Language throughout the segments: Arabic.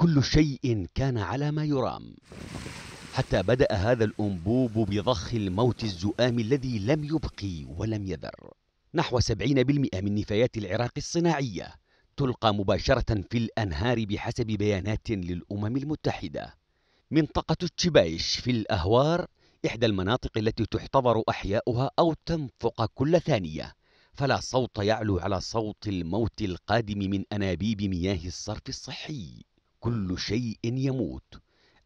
كل شيء كان على ما يرام حتى بدأ هذا الأنبوب بضخ الموت الزؤام الذي لم يبقي ولم يذر نحو 70% من نفايات العراق الصناعية تلقى مباشرة في الأنهار بحسب بيانات للأمم المتحدة منطقة التشبايش في الأهوار إحدى المناطق التي تحتضر أحياؤها أو تنفق كل ثانية فلا صوت يعلو على صوت الموت القادم من أنابيب مياه الصرف الصحي كل شيء يموت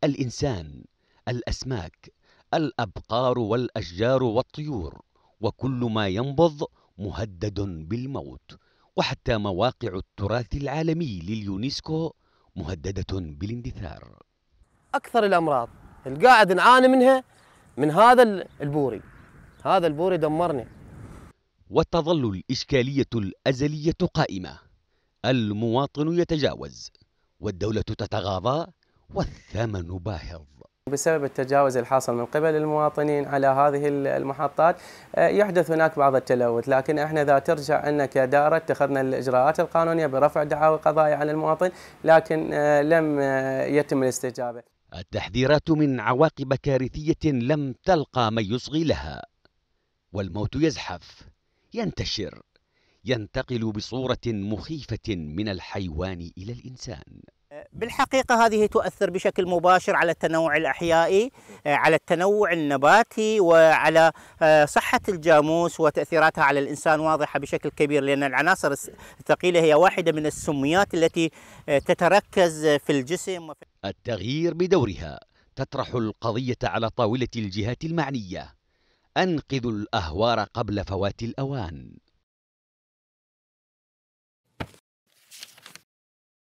الإنسان الأسماك الأبقار والأشجار والطيور وكل ما ينبض مهدد بالموت وحتى مواقع التراث العالمي لليونسكو مهددة بالاندثار أكثر الأمراض اللي قاعد نعاني منها من هذا البوري هذا البوري دمرنا وتظل الإشكالية الأزلية قائمة المواطن يتجاوز والدولة تتغاضى والثمن باهظ بسبب التجاوز الحاصل من قبل المواطنين على هذه المحطات آه، يحدث هناك بعض التلوث لكن احنا اذا ترجع ان كدائره اتخذنا الاجراءات القانونيه برفع دعاوى قضايا على المواطن لكن آه، لم آه، يتم الاستجابه. التحذيرات من عواقب كارثيه لم تلقى من يصغي لها والموت يزحف ينتشر ينتقل بصوره مخيفه من الحيوان الى الانسان. بالحقيقة هذه تؤثر بشكل مباشر على التنوع الأحيائي آه، على التنوع النباتي وعلى آه، صحة الجاموس وتأثيراتها على الإنسان واضحة بشكل كبير لأن العناصر الثقيلة هي واحدة من السميات التي آه، تتركز في الجسم التغيير بدورها تطرح القضية على طاولة الجهات المعنية أنقذوا الأهوار قبل فوات الأوان